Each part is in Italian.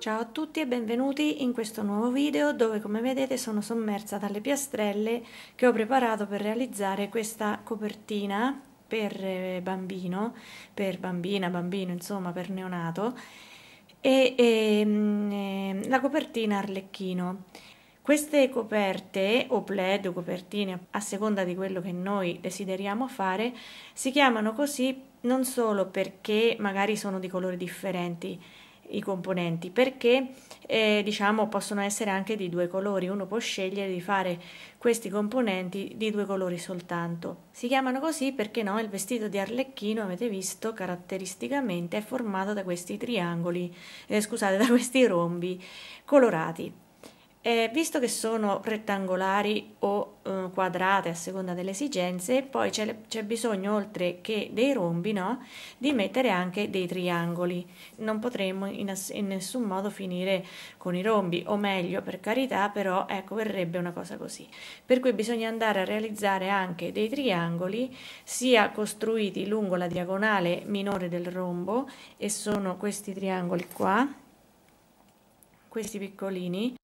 Ciao a tutti e benvenuti in questo nuovo video dove come vedete sono sommersa dalle piastrelle che ho preparato per realizzare questa copertina per eh, bambino, per bambina, bambino insomma per neonato e, e ehm, ehm, la copertina arlecchino. Queste coperte o plaid o copertine a seconda di quello che noi desideriamo fare si chiamano così non solo perché magari sono di colori differenti i componenti perché eh, diciamo possono essere anche di due colori uno può scegliere di fare questi componenti di due colori soltanto si chiamano così perché no il vestito di arlecchino avete visto caratteristicamente è formato da questi triangoli eh, scusate da questi rombi colorati eh, visto che sono rettangolari o eh, quadrate a seconda delle esigenze, poi c'è, bisogno, oltre che dei rombi, no? di mettere anche dei triangoli. Non potremmo in, in, nessun modo finire con i rombi, o meglio, per carità, però ecco, verrebbe una cosa così. Per cui bisogna andare a realizzare anche dei triangoli, sia costruiti lungo la diagonale minore del rombo, e sono questi triangoli qua, questi piccolini,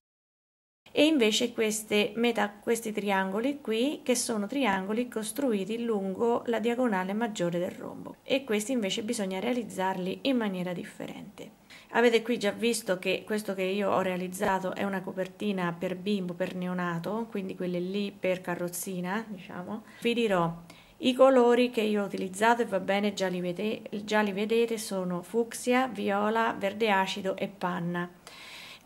e invece queste metà, questi triangoli qui che sono triangoli costruiti lungo la diagonale maggiore del rombo e questi invece bisogna realizzarli in maniera differente. Avete qui già visto che questo che io ho realizzato è una copertina per bimbo, per neonato, quindi quelle lì per carrozzina, diciamo. Vi dirò, i colori che io ho utilizzato, e va bene, già li, vede, già li vedete, sono fucsia, viola, verde acido e panna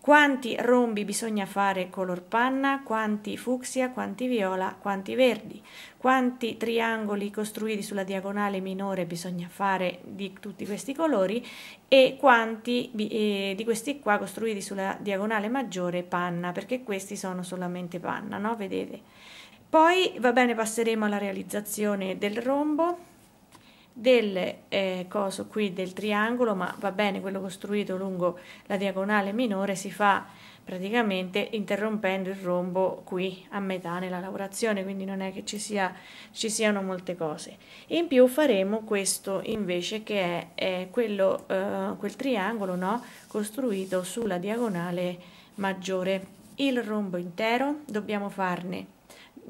quanti rombi bisogna fare color panna, quanti fucsia, quanti viola, quanti verdi, quanti triangoli costruiti sulla diagonale minore bisogna fare di tutti questi colori e quanti eh, di questi qua costruiti sulla diagonale maggiore panna, perché questi sono solamente panna, no? Vedete? Poi va bene passeremo alla realizzazione del rombo del eh, coso qui del triangolo, ma va bene quello costruito lungo la diagonale minore, si fa praticamente interrompendo il rombo qui a metà nella lavorazione, quindi non è che ci, sia, ci siano molte cose. In più faremo questo invece che è, è quello, eh, quel triangolo no? costruito sulla diagonale maggiore. Il rombo intero dobbiamo farne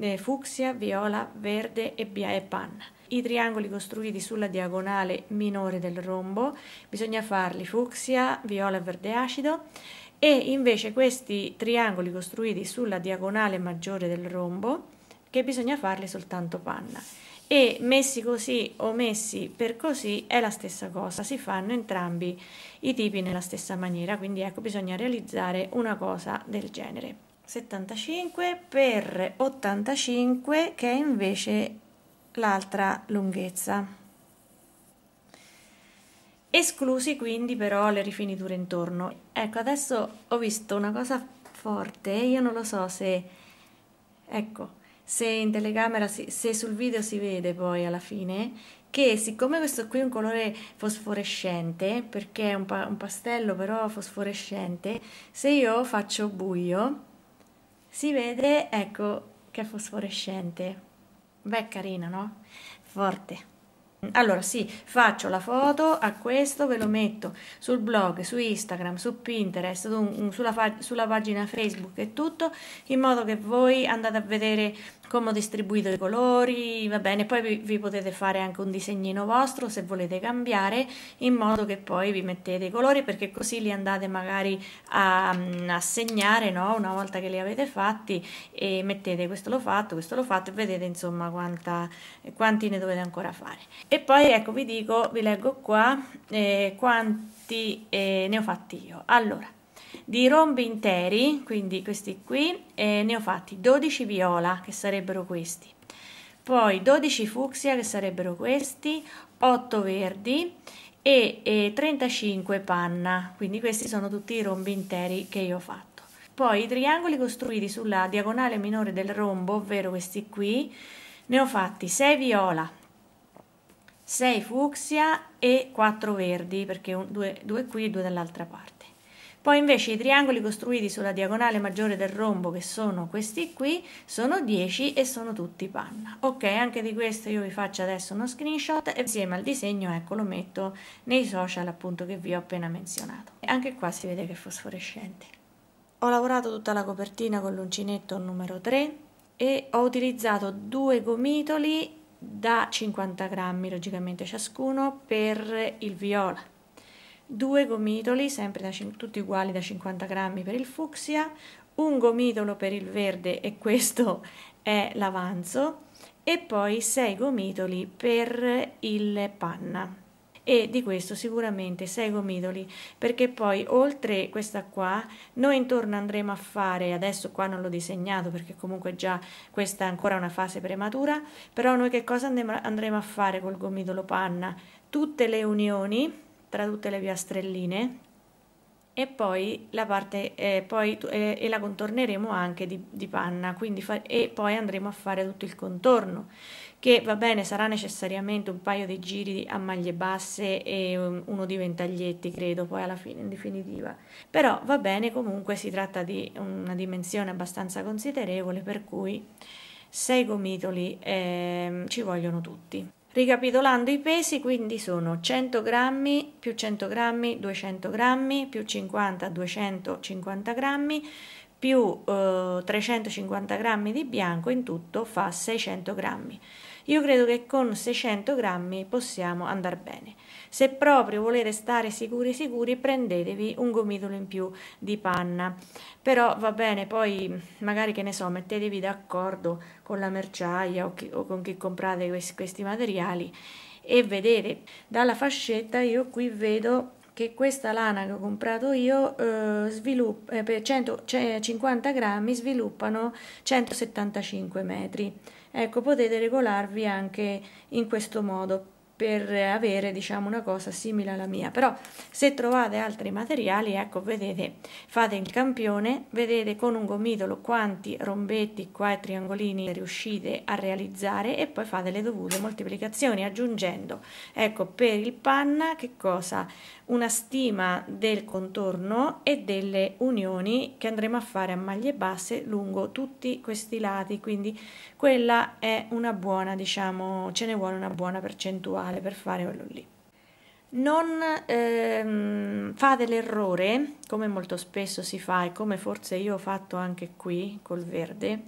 eh, fucsia, viola, verde e, e panna i triangoli costruiti sulla diagonale minore del rombo, bisogna farli fucsia, viola e verde acido e invece questi triangoli costruiti sulla diagonale maggiore del rombo che bisogna farli soltanto panna e messi così o messi per così è la stessa cosa, si fanno entrambi i tipi nella stessa maniera, quindi ecco bisogna realizzare una cosa del genere. 75 per 85 che è invece l'altra lunghezza. Esclusi quindi però le rifiniture intorno. Ecco, adesso ho visto una cosa forte, io non lo so se... Ecco, se in telecamera, si, se sul video si vede poi alla fine, che siccome questo qui è un colore fosforescente, perché è un, pa un pastello però fosforescente, se io faccio buio si vede, ecco, che è fosforescente. Beh, carina, no? Forte. Allora sì, faccio la foto a questo, ve lo metto sul blog, su Instagram, su Pinterest, sulla, sulla pagina Facebook e tutto, in modo che voi andate a vedere come ho distribuito i colori, va bene, poi vi, vi potete fare anche un disegnino vostro se volete cambiare, in modo che poi vi mettete i colori perché così li andate magari a, mm, a segnare, no? una volta che li avete fatti e mettete questo l'ho fatto, questo l'ho fatto e vedete insomma quanta, quanti ne dovete ancora fare e poi ecco vi dico vi leggo qua eh, quanti eh, ne ho fatti io allora di rombi interi quindi questi qui eh, ne ho fatti 12 viola che sarebbero questi poi 12 fucsia che sarebbero questi 8 verdi e, e 35 panna quindi questi sono tutti i rombi interi che io ho fatto poi i triangoli costruiti sulla diagonale minore del rombo ovvero questi qui ne ho fatti 6 viola 6 fucsia e 4 verdi, perché 2 qui e 2 dall'altra parte. Poi invece i triangoli costruiti sulla diagonale maggiore del rombo, che sono questi qui, sono 10 e sono tutti panna. Ok, anche di questo io vi faccio adesso uno screenshot e insieme al disegno, ecco, lo metto nei social appunto che vi ho appena menzionato. E anche qua si vede che è fosforescente. Ho lavorato tutta la copertina con l'uncinetto numero 3 e ho utilizzato due gomitoli da 50 grammi logicamente ciascuno per il viola, due gomitoli sempre da, tutti uguali da 50 grammi per il fucsia, un gomitolo per il verde e questo è l'avanzo e poi 6 gomitoli per il panna e di questo sicuramente 6 gomitoli perché poi oltre questa qua noi intorno andremo a fare adesso qua non l'ho disegnato perché comunque già questa è ancora una fase prematura però noi che cosa andremo a fare col gomitolo panna tutte le unioni tra tutte le piastrelline e poi la parte eh, poi, eh, e la contorneremo anche di, di panna quindi e poi andremo a fare tutto il contorno che va bene sarà necessariamente un paio di giri a maglie basse e um, uno di ventaglietti credo poi alla fine in definitiva però va bene comunque si tratta di una dimensione abbastanza considerevole per cui sei gomitoli eh, ci vogliono tutti Ricapitolando i pesi, quindi sono 100 grammi più 100 grammi, 200 grammi più 50, 250 grammi più eh, 350 grammi di bianco, in tutto fa 600 grammi. Io credo che con 600 grammi possiamo andare bene. Se proprio volete stare sicuri sicuri prendetevi un gomitolo in più di panna. Però va bene, poi magari che ne so, mettetevi d'accordo con la merciaia o, chi, o con chi comprate questi, questi materiali e vedete. Dalla fascetta io qui vedo che questa lana che ho comprato io eh, sviluppa, eh, per 150 cioè grammi sviluppano 175 metri Ecco, potete regolarvi anche in questo modo per avere diciamo una cosa simile alla mia però se trovate altri materiali ecco vedete fate il campione vedete con un gomitolo quanti rombetti qua e triangolini riuscite a realizzare e poi fate le dovute moltiplicazioni aggiungendo ecco per il panna che cosa una stima del contorno e delle unioni che andremo a fare a maglie basse lungo tutti questi lati quindi quella è una buona diciamo ce ne vuole una buona percentuale professionale per fare quello lì. Non ehm, fate l'errore, come molto spesso si fa e come forse io ho fatto anche qui col verde,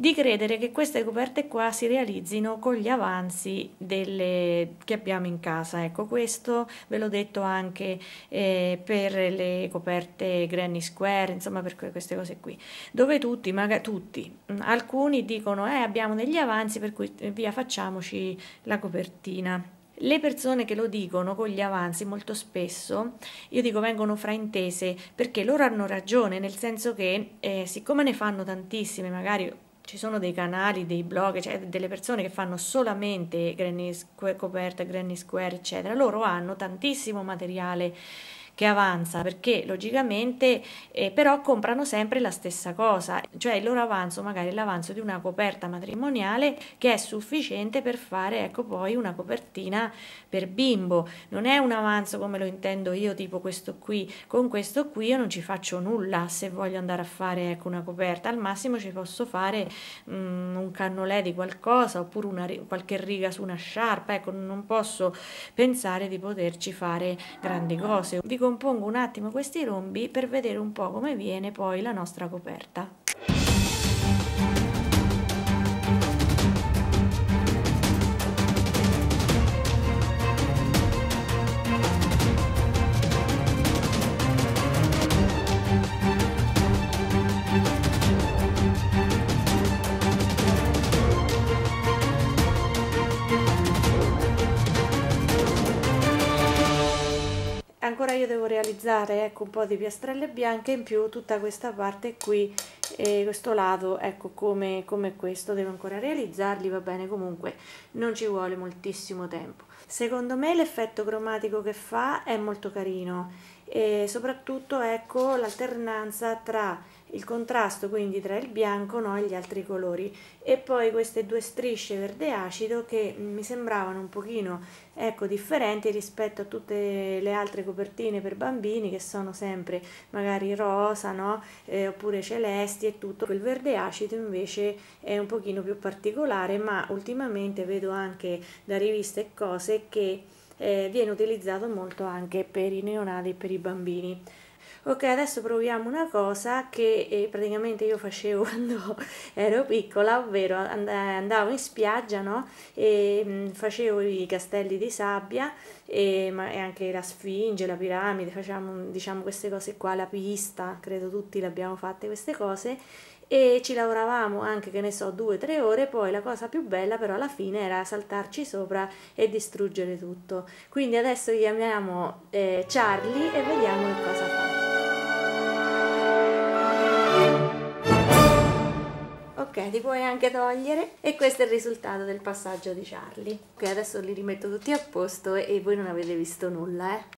di credere che queste coperte qua si realizzino con gli avanzi delle, che abbiamo in casa. Ecco, questo ve l'ho detto anche eh, per le coperte Granny Square, insomma per queste cose qui, dove tutti, magari tutti, mm, alcuni dicono eh, abbiamo degli avanzi per cui eh, via facciamoci la copertina. Le persone che lo dicono con gli avanzi molto spesso, io dico vengono fraintese perché loro hanno ragione, nel senso che eh, siccome ne fanno tantissime, magari ci sono dei canali, dei blog, cioè delle persone che fanno solamente granny square, coperta, granny square, eccetera. Loro hanno tantissimo materiale che avanza perché logicamente eh, però comprano sempre la stessa cosa, cioè il loro avanzo magari l'avanzo di una coperta matrimoniale che è sufficiente per fare ecco poi una copertina per bimbo, non è un avanzo come lo intendo io tipo questo qui, con questo qui io non ci faccio nulla se voglio andare a fare ecco una coperta, al massimo ci posso fare mh, mm, un cannolè di qualcosa oppure una, qualche riga su una sciarpa, ecco non posso pensare di poterci fare grandi cose. Vi ricompongo un attimo questi rombi per vedere un po' come viene poi la nostra coperta. io devo realizzare ecco un po' di piastrelle bianche in più tutta questa parte qui e questo lato ecco come, come questo devo ancora realizzarli va bene comunque non ci vuole moltissimo tempo secondo me l'effetto cromatico che fa è molto carino e soprattutto ecco l'alternanza tra il contrasto quindi tra il bianco no, e gli altri colori e poi queste due strisce verde acido che mi sembravano un pochino ecco, differenti rispetto a tutte le altre copertine per bambini che sono sempre magari rosa no? eh, oppure celesti e tutto quel verde acido invece è un pochino più particolare ma ultimamente vedo anche da riviste e cose che eh, viene utilizzato molto anche per i neonati e per i bambini ok adesso proviamo una cosa che eh, praticamente io facevo quando ero piccola ovvero and- andavo in spiaggia no? e mh, mm, facevo i castelli di sabbia e, ma, e, anche la sfinge, la piramide facciamo diciamo queste cose qua, la pista credo tutti le abbiamo fatte queste cose e ci lavoravamo anche che ne so due o tre ore poi la cosa più bella però alla fine era saltarci sopra e distruggere tutto quindi adesso chiamiamo eh, Charlie e vediamo che cosa fa ok li puoi anche togliere e questo è il risultato del passaggio di Charlie ok adesso li rimetto tutti a posto e voi non avete visto nulla eh